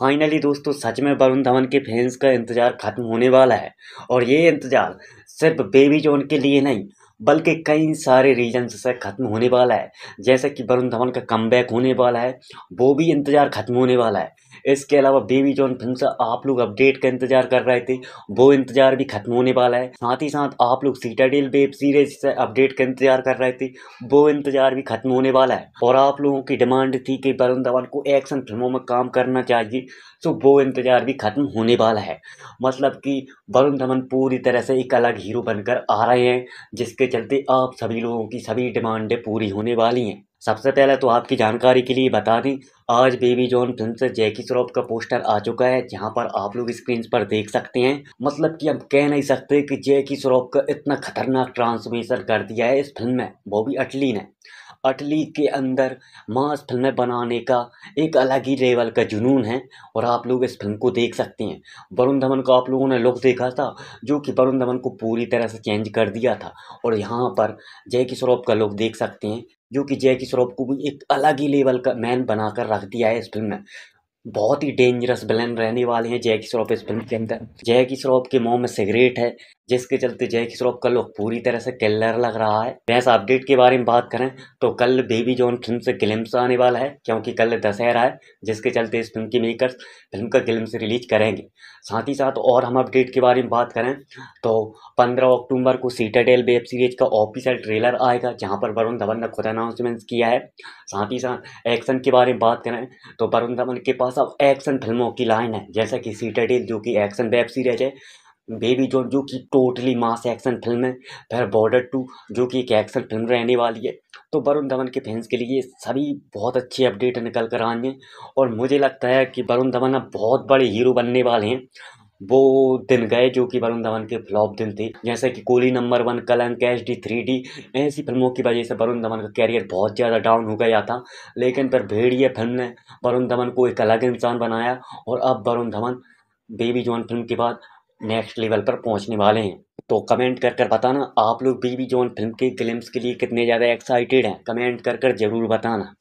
finally दोस्तों सच में वरुण धवन के फैंस का इंतजार खत्म होने वाला है और ये इंतजार सिर्फ बेबी जोन के लिए नहीं बल्कि कई सारे रीजन से ख़त्म होने वाला है जैसे कि वरुण धवन का कम होने वाला है वो भी इंतज़ार ख़त्म होने वाला है इसके अलावा बेबी जॉन फिल्म से आप लोग अपडेट का इंतजार कर रहे थे वो इंतजार भी खत्म होने वाला है साथ ही साथ आप लोग सीटाडेल वेब सीरीज से अपडेट का इंतजार कर रहे थे वो इंतजार भी खत्म होने वाला है और आप लोगों की डिमांड थी कि वरुण धवन को एक्शन फिल्मों में काम करना चाहिए तो वो इंतजार भी खत्म होने वाला है मतलब कि वरुण धवन पूरी तरह से एक अलग हीरो बनकर आ रहे हैं जिसके चलते आप सभी लोगों की सभी डिमांडें पूरी होने वाली हैं सबसे पहले तो आपकी जानकारी के लिए बता दें आज बेबी जॉन फिल्म से जैकी श्रॉफ का पोस्टर आ चुका है जहां पर आप लोग स्क्रीन पर देख सकते हैं मतलब कि हम कह नहीं सकते कि जैकी श्रॉफ का इतना खतरनाक ट्रांसमिशन कर दिया है इस फिल्म में बॉबी अटली ने अटली के अंदर मास फिल्में बनाने का एक अलग ही लेवल का जुनून है और आप लोग इस फिल्म को देख सकते हैं वरुण धवन का आप लोगों ने लुक देखा था जो कि वरुण धवन को पूरी तरह से चेंज कर दिया था और यहाँ पर जय किशोरॉफ का लुक देख सकते हैं जो कि जय किशोरॉफ को भी एक अलग ही लेवल का मैन बनाकर रख दिया है इस फिल्म में बहुत ही डेंजरस बलन रहने वाले हैं जय किशोरॉफ इस फिल्म के अंदर जय किशोरॉफ के मुंह में सिगरेट है जिसके चलते जय की श्रॉफ का लुक पूरी तरह से किलर लग रहा है वैसे अपडेट के बारे में बात करें तो कल बेबी जॉन फिल्म से क्लिम्स आने वाला है क्योंकि कल दशहरा है जिसके चलते इस फिल्म की मेकर्स फिल्म का क्लिम्स रिलीज करेंगे साथ ही साथ और हम अपडेट के बारे में बात करें तो पंद्रह अक्टूबर को सीटाडेल वेब सीरीज का ऑफिशियल ट्रेलर आएगा जहाँ पर वरुण धवन ने खुद अनाउंसमेंट किया है साथ ही साथ एक्शन के बारे में बात करें तो वरुण धवन के पास अब एक्शन फिल्मों की लाइन है जैसा कि सीटाडेल जो कि एक्शन वेब सीरीज है बेबी जॉन जो कि टोटली मास एक्शन फिल्म है फिर बॉर्डर टू जो कि एक एक्शन फिल्म रहने वाली है तो वरुण धवन के फैंस के लिए सभी बहुत अच्छी अपडेट निकल कर आई हैं और मुझे लगता है कि वरुण धवन अब बहुत बड़े हीरो बनने वाले हैं वो दिन गए जो कि वरुण धवन के फ्लॉप दिन थे जैसे कि Coolie number one Kalank H D three D ऐसी फिल्मों की वजह से वरुण धवन का कैरियर बहुत ज़्यादा डाउन हो गया था लेकिन पर भेड़िए फिल्म ने वरुण धवन को एक अलग इंसान बनाया और अब Varun Dhawan Baby John film के बाद नेक्स्ट लेवल पर पहुंचने वाले हैं तो कमेंट कर कर बताना आप लोग बीबी जॉन फिल्म के क्लिम्स के लिए कितने ज़्यादा एक्साइटेड हैं कमेंट कर कर जरूर बताना